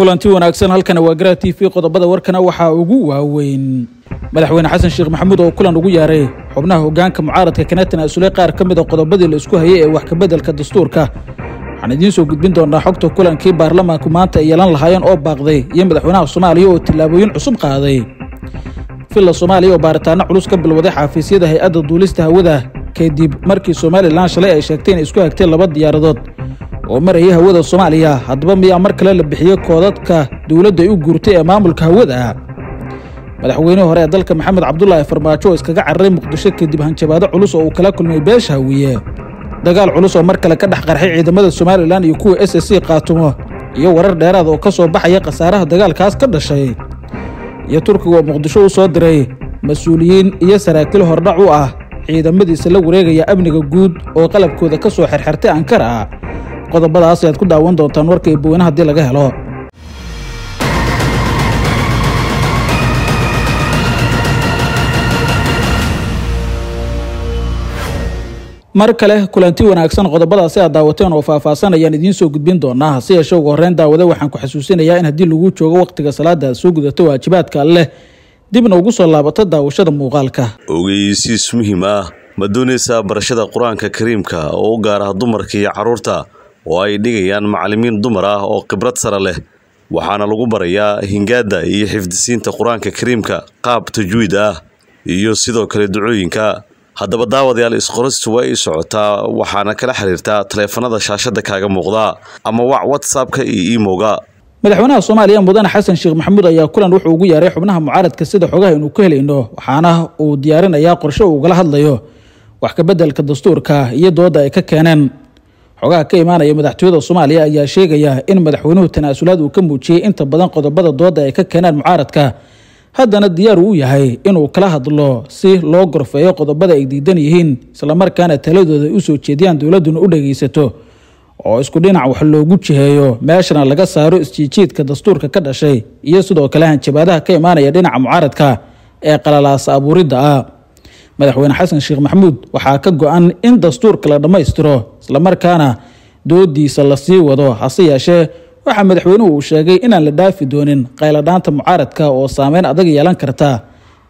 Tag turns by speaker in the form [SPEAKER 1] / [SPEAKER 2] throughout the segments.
[SPEAKER 1] kulanti wanaagsan halkana waa garaa t v qodobada warkana waxaa ugu waaweyn madaxweyne xasan sheekh maxamuud oo kulan ugu yaaray xubnaha hoggaanka mucaaradka kana tanaasulay qaar ka mid a ah qodobadii la isku hayay ee wax kabeddelka dastuurka waxaan idiin soo gudbin doonaa xogta kulankii baarlamaanku maanta ay yeelan lahaayeen oo baaqday iyo madaxweynaha soomaaliya oo tillaabooyin cusub qaaday filla soomaaliya oo baaritaano culus ka bilwaday xaafiisyada hay-adda duulista hawada kadib markii somalilan shalay ay sheegtay inay isku hagtay laba diyaaradood oo maraya hawada soomaaliya haddaba miyaa mar kale la bixiyo koodadka dowladda u guurtay ee maamulka hawada ah hore ee dalka maxamed cabdulaahi farmaajo oo iskaga cararay muqdisho kadib hanjabaado culus oo uu kala kulmay beesha hawiye dagaal culus oo mar kale ka dhex qarxay ciidamada somalilan iyo kuwa s s c qaatumo iyo warar dheeraad oo ka soo baxaya khasaaraha dagaalkaas ka dhashay iyo turkiga oo muqdisho u soo diray mas-uuliyiin iyo saraakiil hordhac u ah ciidamadiisa la wareegaya amniga guud oo qalabkooda ka soo xerxertay ankar qodobadaas ayaad ku daawan doontaan warka ibuweyne haddii laga helo mar kale kulanti wanaagsan qodobadaasi aad daawateen oo faahfaahsan ayaan idiin soo gudbin doonaa si yeeshe ugu horeyn daawade waxaan ku xasuusinayaa in haddii lagu joogo wakhtiga salaada aad soo gudato waajibaadka alleh dibna ugu soo laabata daawashada muuqaalka ogeysiis muhiim ah ma doonaysaa barashada qur-aanka kariimka oo u gaar dumarka iyo carruurta oo ay dhigayaan macalimiin dumar ah oo khibrad sare leh waxaana lagu barayaa hingaadda iyo xifdisiinta qur-aanka kariimka qaab tajwiid ah iyo sidoo kale ducooyinka haddaba daawadayaal isqoristu waa ii socotaa waxaana kala xiriirtaa taleefanada shaashadda kaaga muuqda ama wac watsapka iyo imoga madaxweynaha soomaaliya mudane xasan sheekh maxamuud ayaa kulan wuxuu ugu yeeray xubnaha mucaaradka sida xogaha inuu ka helayno waxaana uu diyaarinayaa qorshe uu ugala hadlayo wax kabeddelka dastuurka iyo dooda ay ka keeneen xogaha ka imaanaya madaxtooyada soomaaliya ayaa sheegaya in madaxweynuhu tanaasulaad uu ka muujiyey inta badan qodobada dooda ay ka keenaan mucaaradka haddana diyaar uu yahay inuu kala hadlo si loo gorfeeyo qodobada ay diidan yihiin islamarkaana taladooda ay u soo jeediyaan dowladduna u dhegaysato oo isku dhinac wax loogu jiheeyo meeshana laga saaro isjiijiidka dastuurka ka dhashay iyo sidoo kale hanjabaadaha ka imaanaya dhinaca mucaaradka ee qalalaasa abuuridda ah madaxweyne xasan sheekh maxamuud waxaa ka go-an in dastuurka la dhammaystiro islamarkaana doodiisa la sii wado hase yeeshee waxaa madaxweynuhu uu sheegay inaan la dhaafi doonin qayladhaanta mucaaradka oo saameyn adag yeelan karta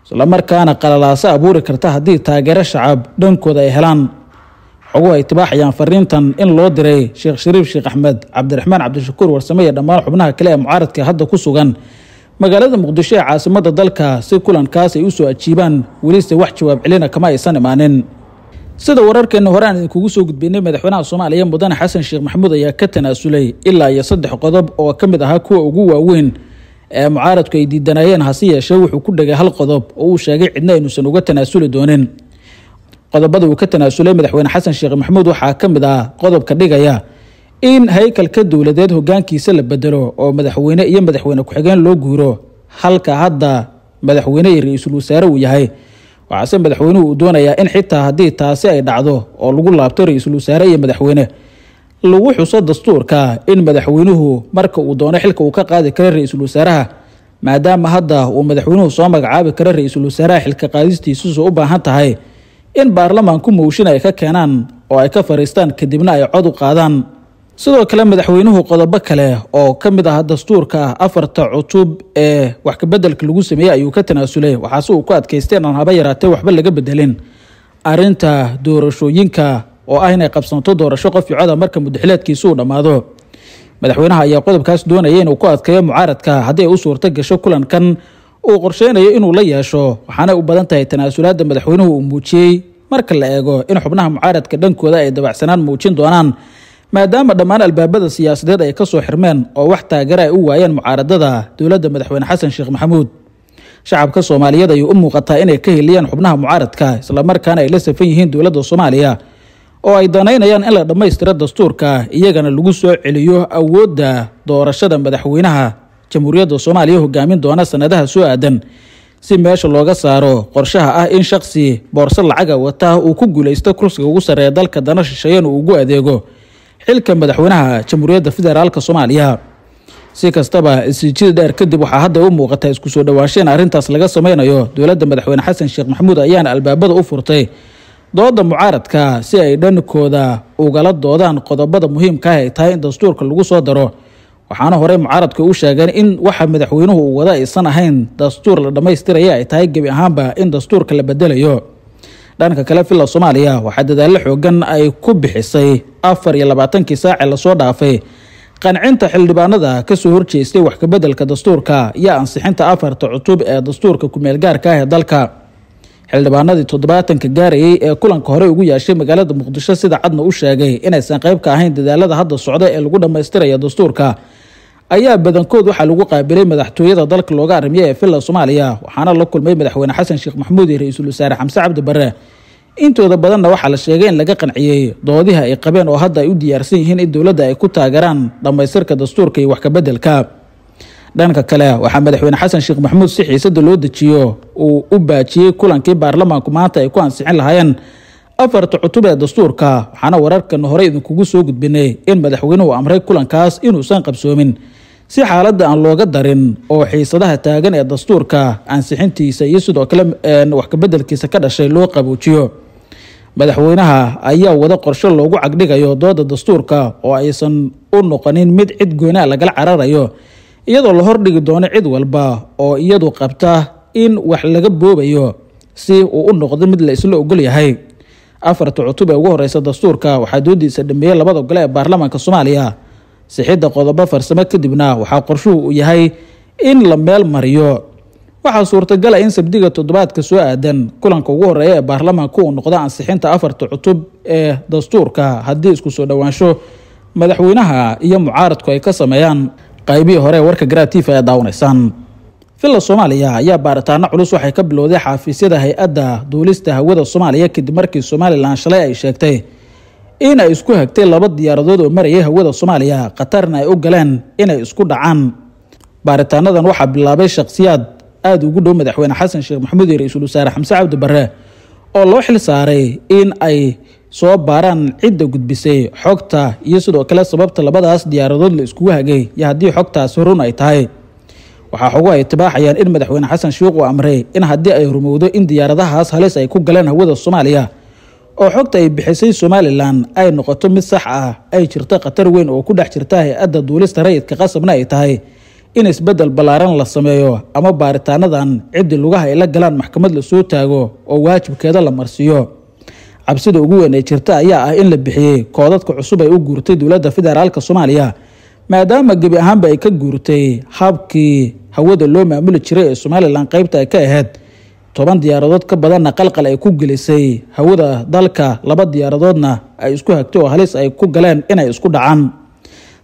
[SPEAKER 1] islamarkaana qalalaaso abuuri karta haddii taageero shacab dhankooda ay helaan xoguhu ay tibaaxayaan fariintan in loo diray sheekh shariif sheekh axmed cabdiraxmaan cabdishakuur warsame iyo dhammaan xubnaha kale ee mucaaradka hadda ku sugan magaalada muqdisho ee caasimadda dalka si kulankaas ay u soo ajiibaan welise wax jawaab celina kama aysan imaanin sida wararkeenna hore aan idinkugu soo gudbinnay madaxweynaha soomaaliya mudane xasan sheekh maxamuud ayaa ka tanaasulay ilaa iyo saddex qodob oo ka mid ahaa kuwa ugu waaweyn ee mucaaradku ay diidanaayeen hase yeeshee wuxuu ku dhegay hal qodob oo uu sheegay cidna aynuusan uga tanaasuli doonin qodobada uu ka tanaasulay madaxweyne xasan sheekh maxamuud waxaa ka mid ah qodobka dhigaya in haykalka dowladeed hogaankiisa la bedelo oo madaxweyne iyo madaxweyne ku-xigeen loo guuro halka hadda madaxweyne iyo ra-iisul wasaare uu yahay waxaase madaxweynuhu uu doonayaa in xitaa haddii taasi ay dhacdo oo lagu laabto ra-iisul wasaare iyo madaxweyne lagu xuso dastuurka in madaxweynuhu marka uu doono xilka uu ka qaadi kara ra-iisul wasaaraha maadaama hadda uu madaxweynuhu soo magacaabi kara ra-iisul wasaaraha xilka qaadistiisusu u baahan tahay in baarlamaanku mawshin ay ka keenaan oo ay ka fariistaan kadibna ay cod u qaadaan sidoo kale madaxweynuhu qodobo kale oo ka mid ah dastuurka ah afarta cutub ee wax kabedelka lagu sameeyey ayuu ka tanaasulay waxaase uu ku adkaystay inaan haba yaraatee waxba laga bedelin arinta doorashooyinka oo ah inay qabsanto doorasho qof coda marka mudaxileedkiisa uu dhammaado madaxweynaha ayaa qodobkaas doonaya inuu ku adkeeyo mucaaradka haddii ay u suurto gasho kulankan uu qorsheynayo inuu la yeesho waxaana u badan tahay tanaasulaadda madaxweynuhu uu muujiyey marka la eego in xubnaha mucaaradka dhankooda ay dabacsanaan muujin doonaan maadaama dhammaan albaabada siyaasadeed ay kasoo xirmeen oo wax taagara ay u waayeen mucaaradada dowladda madaxweyne xasan sheekh maxamuud shacabka soomaaliyeed ayuu u muuqataa inay ka heliyeen xubnaha mucaaradka islamarkaana ay la safan yihiin dowladda soomaaliya oo ay danaynayaan in la dhammaystiro dastuurka iyagana lagu soo celiyo awoodda doorashada madaxweynaha jamhuuriyadda soomaaliya hogaamin doona sanadaha soo aadan si meesha looga saaro qorshaha ah in shaqsi boorso lacaga wata uu ku guulaysto kursiga ugu sarreeya dalka dana shisheeyana uu ugu adeego xilka madaxweynaha jamhuuriyadda federaalka soomaaliya si kastaba isijida dheer kadib waxaa hadda u muuqata isku soo dhawaasheen arrintaas laga sameynayo dowladda madaxweyne xasan sheekh maxamuud ayaana albaabada u furtay dooda mucaaradka si ay dhankooda ugala doodaan qodobada muhiimka ah ay tahay in dastuurka lagu soo daro waxaana horey mucaaradka u sheegeen in waxa madaxweynuhu uu wada aysan ahayn dastuur la dhammaystiraya ay tahay gebi ahaanba in dastuurka la bedelayo dhanka kale villa soomaaliya waxaa dadaallo xoogan ay ku bixisay afar iyo labaatankii saace lasoo dhaafay qancinta xildhibaanada kasoo horjeestay waxkabedelka dastuurka iyo ansixinta afarta cutub ee dastuurka kumeelgaarka ah ee dalka xildhibaanadii toddobaatanka gaarayay ee kulanka hore ugu yaashay magaalada muqdisho sida cadna u sheegay inaysan qayb ka ahayn dadaalada hadda socda ee lagu dhammaystiraya dastuurka ayaa badankood waxaa lagu qaabilay madaxtooyada dalka looga arimiya ee filla soomaaliya waxaana la kulmay madaxweyne xasan sheekh maxamuud iyo ra-iisul wasaare xamse cabdi intooda badanna waxaa la sheegay in laga qanciyey doodiha ay qabeen oo hadda ay u diyaarsan yihiin in dowladda ay ku taageeraan dhammaystirka dastuurka iyo wax kabeddelka dhanka kale waxaa madaxweyne xasan sheekh maxamuud si xiisadda loo dejiyo uu u baajiyey kulankii baarlamaanku maanta ay ku ansixin lahaayeen afarta cutub ee dastuurka waxaana wararkan hore idinkugu soo gudbinay in madaxweynuhu amray kulankaas inuusan qabsoomin si xaaladda aan looga darin oo xiisadaha taagan ee dastuurka ansixintiisa iyo sidoo kale wax ka dhashay loo qaboojiyo madaxweynaha ayaa wada qorsho loogu cagdhigayo dooda dastuurka oo aysan u noqonin mid cid goonaa lagala cararayo iyadoo la hordhigi doono cid walba oo iyadu qabta in wax laga boobayo si uu u noqdo mid la isla ogol yahay afarta cutub ee ugu horeysa dastuurka waxaa doodiisa dhameeyey labada gole ee baarlamaanka soomaaliya sixidda qodobo farsamo kadibna waxaa qorshuhu uu yahay in la meel mariyo waxaa suurtagala in sabdiga toddobaadka soo aadan kulanka ugu horeeya ee baarlamaanku uu noqdo ansixinta afarta cutub ee dastuurka haddii isku soo dhowaansho madaxweynaha iyo mucaaradku ay ka sameeyaan qaybihii hore ee warka garaatiifa ee daawanaysaan filla soomaaliya ayaa baaritaano culus waxay ka bilowday xaafiisyada hay-adda duulista hawada soomaaliya kadib markii somalilan shalay ay sheegtay inay isku hagtay laba diyaaradood oo marayay hawada soomaaliya khatarna ay u galeen inay isku dhacaan baaritaanadan waxaa bilaabay shakhsiyaad aada ugu dhow madaxweyne xasan sheekh maxamuud iyo ra-iisul wasaare xamse cabdi barre oo loo xil saaray in ay soo baaraan cidda gudbisay xogta iyo sidoo kale sababta labadaas diyaaradood la iskugu hagay iyo haddii xogtaasi run ay tahay waxaa xogu ay tibaaxayaan in madaxweyne xasan sheekh uu amray in haddii ay rumowdo in diyaaradahaas halis ay ku galeen hawada soomaaliya oo xogta ay bixisay somalilan ay noqoto mid sax ah ay jirto khatar weyn oo ku dhex jirta hay-adda duulista rayidka qasabna ay tahay in isbeddel ballaaran la sameeyo ama baaritaanadan ciddi lugaha ay la galaan maxkamad lasoo taago oo waajibkeeda la marsiiyo cabsida ugu weyn ee jirta ayaa ah in la bixiyey koodadka cusub ay u guurtay dowladda federaalka soomaaliya maadaama gebi ahaanba ay ka guurtay habkii hawada loo maamuli jiray ee somalilan qaybta ay ka ahayd toban diyaaradood ka badanna qalqal ay ku gelisay hawada dalka laba diyaaradoodna ay isku hagtay oo halis ay ku galeen inay isku dhacaan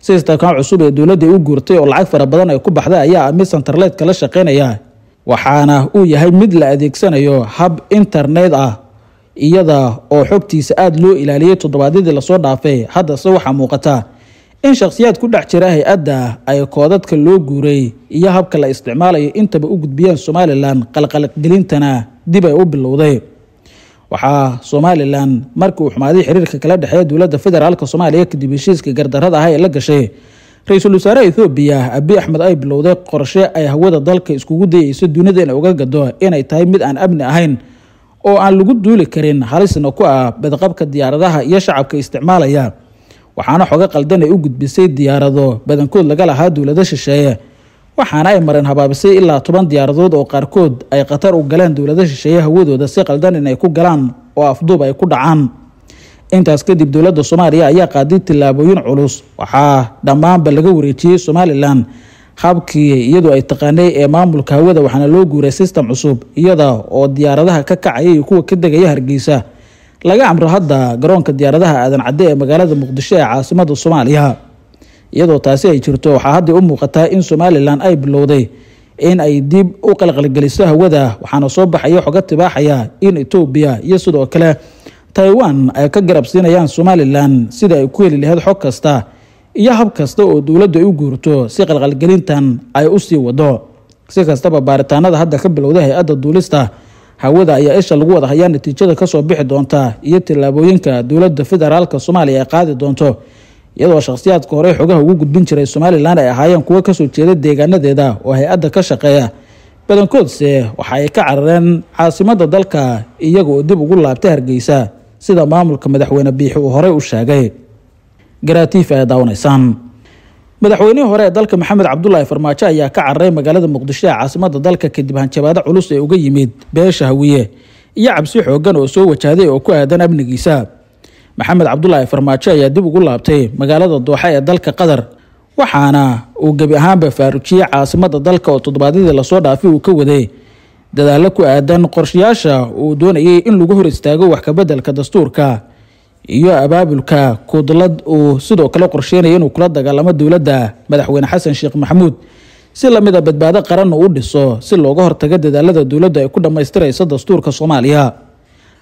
[SPEAKER 1] siistamka cusub ee dowladda u guurtay oo lacag fara badan ay ku baxday ayaa ah mid santarleedka la shaqaynaya waxaana uu yahay mid la adeegsanayo hab internet ah iyada oo xogtiisa aada loo ilaaliyey toddobaadyadii lasoo dhaafay haddase waxaa muuqata in shakhsiyaad ku dhex jira hay-adda ay koodadka loo guuray iyo habka la isticmaalayo intaba u gudbiyeen somalilan qalqalaqgelintana dib ay u bilowday waxaa somalilan markii uu xumaaday xiriirka kala dhexeeya dowladda federaalk soomaaliya kadib heshiiska gardarada ah ee la gashay ra-iisul wasaare ethoobiya abi axmed ay bilowday qorshe ay hawada dalka iskugu dayeyso dunida inay uga gado inay tahay mid aan amni ahayn oo aan lagu duuli karin halisna ku ah badqabka diyaaradaha iyo shacabka isticmaalaya waxaana xoga qaldan ay u gudbisay diyaarado badankood laga lahaa dowlado shisheeye waxaana ay mareen habaabisay ilaa toban diyaaradood oo qaarkood ay khatar u galeen dowlado shisheeye hawadooda si qaldan in ku galaan oo afduub ay ku dhacaan intaas kadib dowladda soomaaliya ayaa qaaday tillaabooyin culus waxaa dhammaanba laga wareejiyey somalilan habkii iyadoo ay taqaanay ee maamulka hawada waxaana loo guuray sistem cusub iyada oo diyaaradaha ka kacaya iyo kuwa ka degaya hargeysa laga amro hadda garoonka diyaaradaha aadan cadde ee magaalada muqdisho ee caasimada soomaaliya iyadoo taasi ay jirto waxaa hadda u muuqataa in somalilan ay bilowday in ay dib u qalqalgeliso hawada waxaana soo baxaya xoga tibaaxaya in etoobiya iyo sidoo kale taiwan ay ka garab siinayaan somalilan sida ay ku heli lahayd xog kasta iyo hab kasta oo dowladda u guurto si qalqalgelintan ay u sii wado si kastaba baaritaanada hadda ka bilowday hay-adda duulista hawada ayaa isha lagu wada hayaa natiijada kasoo bixi doontaa iyo tallaabooyinka dowladda federaalka soomaaliya ay qaadi doonto iyadoo shakhsiyaadka horey xogaha ugu gudbin jiray somalilan ay ahaayeen kuwo kasoo jeeda deegaanadeeda oo hay-adda ka shaqeeya badankoodse waxa ay ka carareen caasimadda dalka iyaga oo dib ugu laabtay hargeysa sida maamulka madaxweyne biixi uu horey u sheegay garaatiif aad daawanaysaan madaxweynihii hore ee dalka maxamed cabdulaahi farmaajo ayaa ka cararay magaalada muqdisho ee caasimada dalka kadib hanjabaado culus ee uga yimid beesha hawiye iyo cabsi xooggan oo soo wajahday oo ku aadan amnigiisa maxamed cabdulaahi farmaajo ayaa dib ugu laabtay magaalada dooxa ee dalka qatar waxaana uu gebi ahaanba faarujiyey caasimada dalka oo toddobaadyadii lasoo dhaafay uu ka waday dadaallo ku aadan qorshayaasha uu doonayay in lagu hor istaago wax waxkabedelka dastuurka iyo abaabulka kudlad uu sidoo kale qorsheynaya inuu kula dagaalamo dowladda madaxweyne xasan sheekh maxamuud si lamida badbaado qaranna u dhiso si looga hortago dadaalada dowladdu ay ku dhammaystirayso dastuurka soomaaliya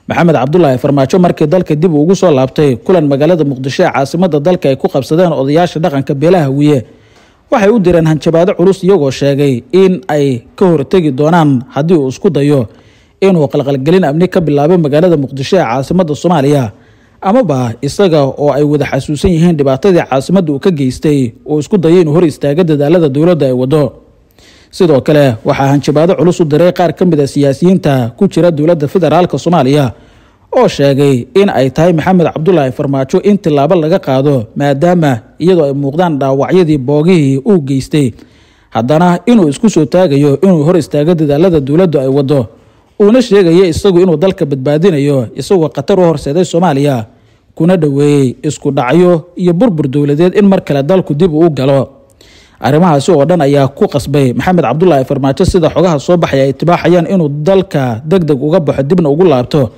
[SPEAKER 1] maxamed cabdulaahi farmaajo markii dalka dib ugu soo laabtay kulan magaalada muqdisho ee caasimada dalka ay ku qabsadeen odayaasha dhaqanka beelaha wiye waxay u direen hanjabaado culus iyagoo sheegay in ay ka hortegi doonaan haddii uu isku dayo inuu qalqalgelin amni ka bilaabo magaalada muqdisho ee caasimada soomaaliya amaba isaga oo ay wada xasuusan yihiin dhibaatadii caasimadda uu ka geystay oo isku dayay inuu hor istaaga dadaalada dowladda ay wado sidoo kale waxaa hanjabaado culus u diray qaar ka mid a ah siyaasiyiinta ku jira dowladda federaalka soomaaliya oo sheegay in ay tahay maxamed cabdulaahi farmaajo in tilaabo laga qaado maadaama iyadoo ay muuqdaan dhaawacyadii boogihii uu geystay haddana inuu isku soo taagayo inuu hor istaago dadaalada dowladdu ay wado uuna sheegaya isagu inuu dalka badbaadinayo isagoo khatar u horseeday soomaaliya kuna dhoweeyey isku dhacyo iyo burbur dowladeed in mar kale dalku dib uu galo arrimahaasi oo dhan ayaa ku qasbay maxamed cabdulaahi farmaajo sida xogaha soo baxaya ay tibaaxayaan inuu dalka deg deg uga baxo dibna ugu laabto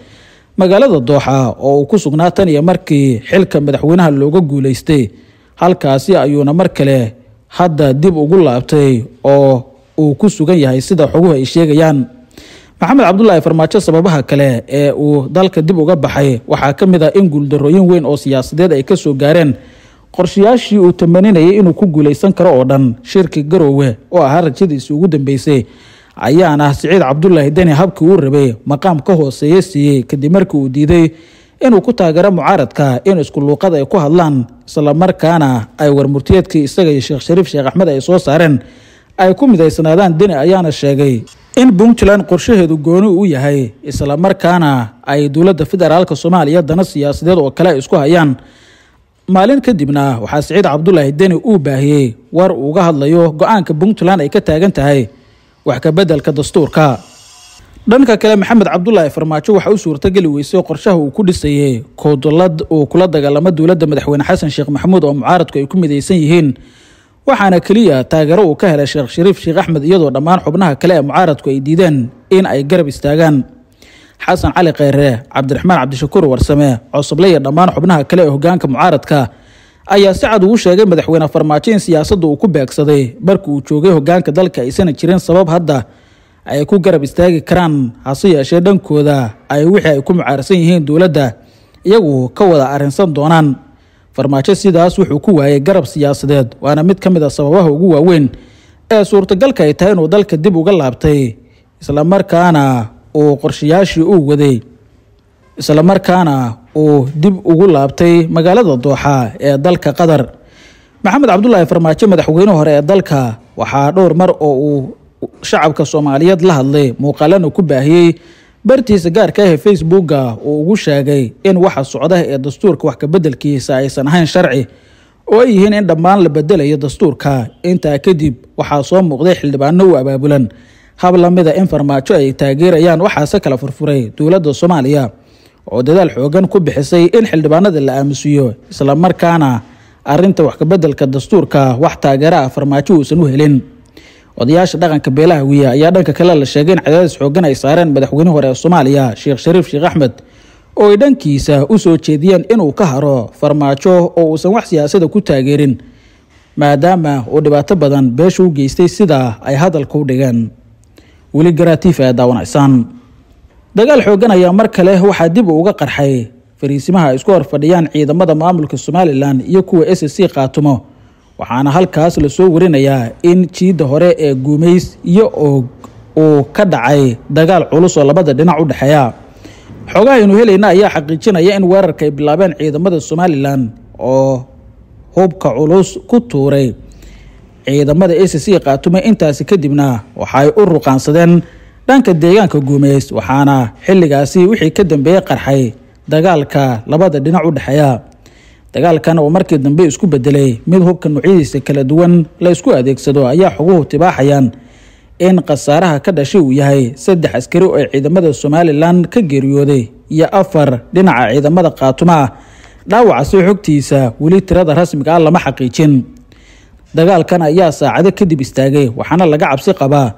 [SPEAKER 1] magaalada dooxa oo uu ku sugnaa tan iyo markii xilka madaxweynaha looga guulaystay halkaasi ayuuna mar kale hadda dib ugu laabtay oo uu ku sugan yahay sida xoguhu ay sheegayaan maxamed cabdulaahi farmaajo sababaha kale ee uu dalka dib uga baxay waxaa ka mid ah in guuldarooyin weyn oo siyaasadeed ay ka soo gaareen qorshayaashii uu tamaninayay inuu ku guulaysan karo oo dhan shirkii garoowe oo ahaa rajadiisi ugu dambeysay ayaana ah siciid cabdulaahi deni habkii uu rabay maqaam ka hooseeye siiyey kadib markii uu diiday inuu ku taageero mucaaradka in isku luuqad ay ku hadlaan islamarkaana ay warmurtiyeedkii isaga iyo sheekh shariif sheekh axmed ay soo saareen ay ku midaysnaadaan deni ayaana sheegay in puntland qorshaheedu gooni u yahay isla markaana ay dowladda federaalka soomaaliya dana siyaasadeed oo kale isku hayaan maalin kadibna waxaa siciid cabdulaahi deni uu baahiyey war uuga hadlayo go-aanka puntland ay ka taagan tahay wax kabeddelka dastuurka dhanka kale maxamed cabdulaahi farmaajo waxa u suurtageli weysay qorshaha uu ku dhisayey koodolad uu kula dagaalamo dowladda madaxweyne xasan sheekh maxamuud oo mucaaradku ay ku midaysan yihiin waxaana keliya taageero uu ka helay sheekh shariif sheekh axmed iyadoo dhammaan xubnaha kale ee mucaaradku ay diideen in ay garab istaagaan xasan cali kheyre cabdiraxmaan cabdishakuur warsame cosoble iyo dhammaan xubnaha kale ee hogaanka mucaaradka ayaa si cad ugu sheegay madaxweyne farmaajo in siyaasadda uu ku beegsaday markii uu joogay hogaanka dalka aysana jirin sabab hadda ay ku garab istaagi karaan hase yeeshee dhankooda ay wixii ay ku mucaarsan yihiin dowladda iyagu ka wada arrinsan doonaan farmaajo sidaas wuxuu ku waayay garab siyaasadeed waana mid ka mid a ah sababaha ugu waaweyn ee suurtagalka ay tahay inuu dalka dib uga laabtay islamarkaana uu qorshayaashii u waday islamarkaana uu dib ugu laabtay magaalada dooxa ee dalka qatar maxamed cabdullaahi farmaajo madaxweynihii hore ee dalka waxaa dhowr mar oo uu shacabka soomaaliyeed la hadlay muuqaalana ku baahiyey bartiisa gaarka ah ee facebooka uu ugu sheegay in waxa socdaha ee dastuurka wax kabedelkiisa aysan ahayn sharci oo ay yihiin in dhammaan la bedelayo dastuurka intaa kadib waxaa soo muuqday xildhibaano u abaabulan hab la mida in farmaajo ay taageerayaan waxaase kala furfuray dowladda soomaaliya oo dadaal xooggan ku bixisay in xildhibaanada la aamusiyo islamarkaana arinta wax kabedelka dastuurka wax taageera ah farmaajo uusan u helin odayaasha dhaqanka beelaha wiya ayaa dhanka kale la sheegay in cadaadis xoogan ay saareen madaxweyne hore ee soomaaliya sheekh shariif sheekh axmed oo ay dhankiisa u soo jeediyeen inuu ka haro farmaajo oo uusan wax siyaasada ku taageerin maadaama uu dhibaato badan beesha u geystay sidaa ay hadalka u dhigeen weli garaatiif ee daawanaysaan dagaal xoogan ayaa mar kale waxaa dib uu uga qarxay fariisimaha ay isku horfadhiyaan ciidamada maamulka somalilan iyo kuwa s c kaatumo waxaana halkaas lasoo warinayaa in jiidda hore ee guumays iyo oog uu ka dhacay dagaal culus oo labada dhinac u dhexeeya xogaha aynu helayna ayaa xaqiijinaya in weerarkaay bilaabeen ciidamada somalilan oo hubka culus ku tuuray ciidamada a c qaatume intaasi kadibna waxaay u ruqaansadeen dhanka deegaanka guumeys waxaana xilligaasi wixii ka dambeeyey qarxay dagaalka labada dhinac u dhexeeya dagaalkan oo markii dambe isku bedelay mid hubka noocyadiisa kala duwan la ysku adeegsado ayaa xuguhu tibaaxayaan in khasaaraha ka dhashay uu yahay saddex askari oo ciidamada somalilan ka geeriyooday iyo afar dhinaca ciidamada qaatuma ah dhaawacasi xogtiisa weli tirada rasmiga ah lama xaqiijin dagaalkan ayaa saacado kadib istaagay waxaana laga cabsi qabaa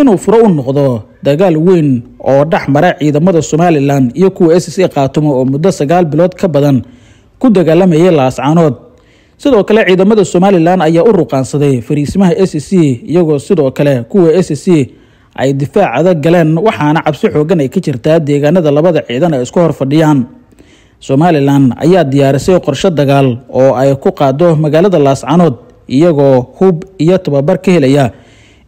[SPEAKER 1] inuu furo u noqdo dagaal weyn oo dhex mara ciidamada somalilan iyo kuwa s s a qaatuma oo muddo sagaal bilood ka badan ku dagaalamayay laascaanood sidoo kale ciidamada somalilan ayaa u ruqaansaday fariisimaha s c iyagoo sidoo kale kuwa s c ay difaac adag galeen waxaana cabsi xoogan ay ka jirtaa deegaanada labada ciidan ay isku hor fadhiyaan somalilan ayaa diyaarisay qorsho dagaal oo ay ku qaado magaalada laascaanood iyagoo hub iyo tababar ka helaya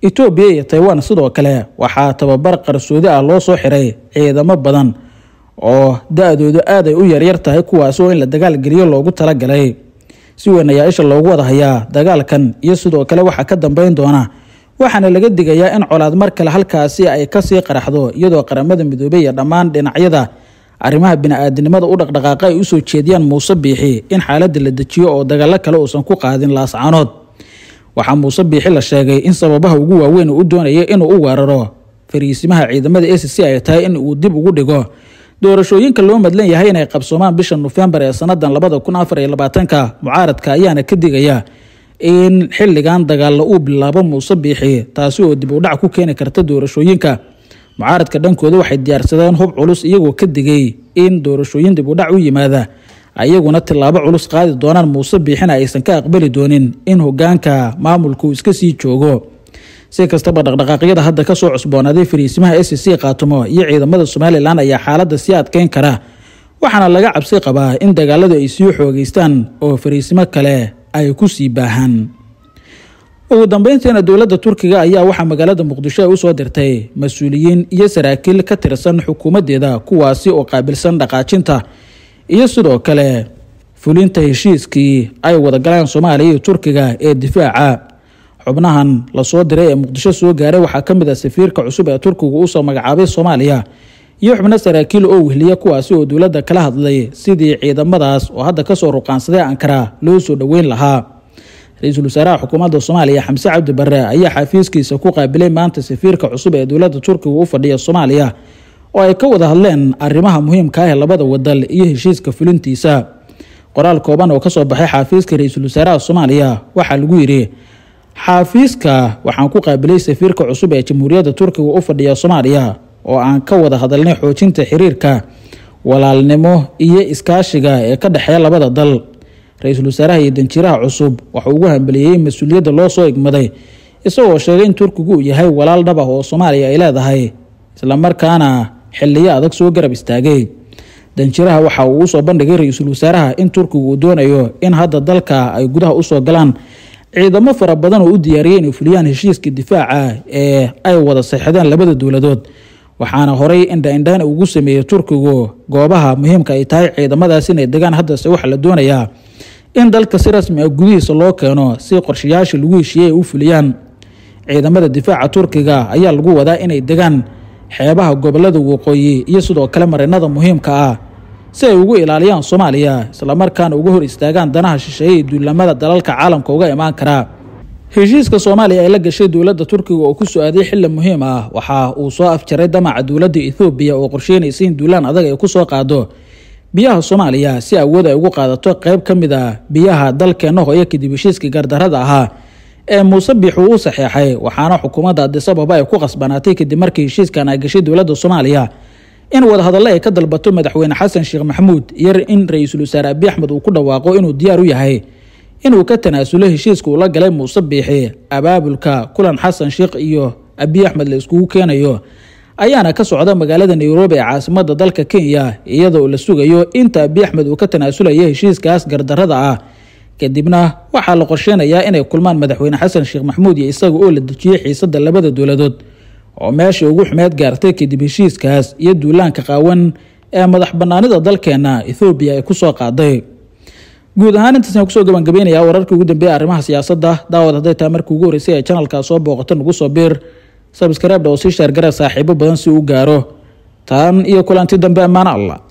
[SPEAKER 1] etoobiya iyo taiwan sidoo kale waxaa tababar qarsoodi ah loo soo xiray ciidamo badan oo da-doodu aaday u yaryar tahay kuwaasoo in la dagaal geliyo loogu talagalay si weyn ayaa isha loogu wada hayaa dagaalkan iyo sidoo kale waxaa ka dambeyn doona waxaana laga digayaa in colaad mar kale halkaasi ay kasii qaraxdo iyadoo qaramada midoobey iyo dhammaan dhinacyada arrimaha bini-aadinimada u dhaqdhaqaaqa ay usoo jeediyaan muuse biixi in xaaladda la dejiyo oo dagaallo kale uusan ku qaadin laascanood waxaa muuse biixi la sheegay in sababaha ugu waaweyn uu doonaya inuu u weeraro fariisimaha ciidamada esi si ay tahay in uu dib ugu dhigo doorashooyinka loo madlan yahay inay qabsoomaan bisha nofembar ee sanadan labada kun afar iyo labaatanka mucaaradka ayaana ka digaya in xilligan dagaalla uu bilaabo muuse biixi taasi oo dib u dhac ku keeni karta doorashooyinka mucaaradka dhankooda waxay diyaarsadeen hub culus iyagoo ka digay in doorashooyin dib u dhac u yimaada iyaguna tilaabo culus qaadi doonaan muuse biixina aysan ka aqbali doonin in hogaanka maamulka iska sii joogo si kastaba dhaqdhaqaaqyada hadda kasoo cusboonaaday fariisimaha s c kaatumo iyo ciidamada somalilan ayaa xaaladda sii adkeyn kara waxaana laga cabsi qabaa in dagaaladu ay sii xoogeystaan oo fariisimo kale ay ku sii baahan ugu dambeyntiina dowladda turkiga ayaa waxaa magaalada muqdisho ay usoo dirtay mas-uuliyiin iyo saraakiil ka tirsan xukuumaddeeda kuwaasi oo qaabilsan dhaqaajinta iyo sidoo kale fulinta heshiiskii ay wadagalaan soomaaliya iyo turkiga ee difaaca xubnahan lasoo diray ee muqdisho soo gaaray waxaa ka mid a ah safiirka cusub ee turkigu usoo magacaabay soomaaliya iyo xubno saraakiil oo wehliya kuwaasi oo dowladda kala hadlay sidii ciidamadaas oo hadda kasoo ruqaansaday ankara loo soo dhoweyn lahaa ra-iisul wasaaraha xukuumadda soomaaliya xamse cabdi ayaa xafiiskiisa ku qaabilay maanta safiirka cusub ee dowladda turkiga u fadhiya soomaaliya oo ay ka wada hadleen arrimaha muhiimka ah ee labada wadal iyo heshiiska fulintiisa qoraal kooban oo kasoo baxay xafiiska ra-iisul wasaaraha soomaaliya waxaa lagu yidhi xaafiiska waxaan ku qaabilay safiirka cusub ee jamhuuriyadda turkiga u fadhiya soomaaliya oo aan ka wada hadalnay xoojinta xiriirka walaalnimo iyo iskaashiga ee ka dhexeeya labada dal ra-iisul wasaaraha iyo danjiraha cusub waxau ugu hambeliyey mas-uuliyadda loo soo igmaday isagoo sheegay in turkigu uu yahay walaal dhab ah oo soomaaliya ay leedahay islamarkaana xilliyo adag soo garab istaagay danjiraha waxa uu usoo bandhigay ra-iisul wasaaraha in turkigu uu doonayo in hadda dalka ay gudaha usoo galaan ciidamo fara badan oo u diyaariyay inay fuliyaan heshiiska difaaca ee ay wada seexdeen labada dowladood waxaana horay indhaindhaan ugu sameeyey turkigu goobaha muhiimka ay tahay ciidamadaas inay degaan haddase waxaa la doonayaa in dalka si rasmi ah gudihiisa loo keeno si qorshayaasha lagu heshiiyey ay u fuliyaan ciidamada difaaca turkiga ayaa lagu wadaa inay degaan xeebaha gobolada waqooyi iyo sidoo kale marinada muhiimka ah si ay ugu ilaaliyaan soomaaliya islamarkaana uga hor istaagaan danaha shisheeye duulamada dalalka caalamka uga imaan kara heshiiska soomaaliya ee la gashay dowladda turkiga oo ku su-aaday xilli muhiim ah waxa uu soo afjaray damaca dowladda ethoobiya oo qorsheynaysa in duulaan adag ay ku soo qaado biyaha soomaaliya si awood ay ugu qaadato qayb ka mid a ah biyaha dalkeenna hooyo kadib heshiiskii gardarada ahaa ee muuse biixuu u saxeexay waxaana xukuumadda adisababa ay ku qasbanaatay kadib markii heshiiskan ay gashay dowladda soomaaliya in wadahadalla ay ka dalbato madaxweyne xasan sheekh maxamuud yar in ra-iisul wasaare abi axmed uu ku dhawaaqo inuu diyaar u yahay inuu ka tanaasulo heshiiska ula galay muuse biixi abaabulka kulan xasan sheekh iyo abiy axmed la iskugu keenayo ayaana ka socda magaalada nairobi ee caasimadda dalka kenya iyadoo la sugayo inta abi axmed uu ka tanaasulayo heshiiskaas gardarada ah kadibna waxaa la qorsheynayaa inay kulmaan madaxweyne xasan sheekh maxamuud iyo isaga oo la dejiyey xiisadda labada dowladood oo meeshii ugu xumeed gaartay kadib heshiiskaas iyo duulaanka qaawan ee madax banaanida dalkeena ethoobiya ay kusoo qaaday guud ahaan intaasan kusoo gabangabeynayaa wararkii ugu dambeeya arrimaha siyaasadda daawad hadday tahay markii ugu horreysay ee janalkaa soo booqato nagu soo biir sabskarabdha oo sii sheergara ah saaxiibo badan si uu gaaro tan iyo kulanti dambe ammaano allah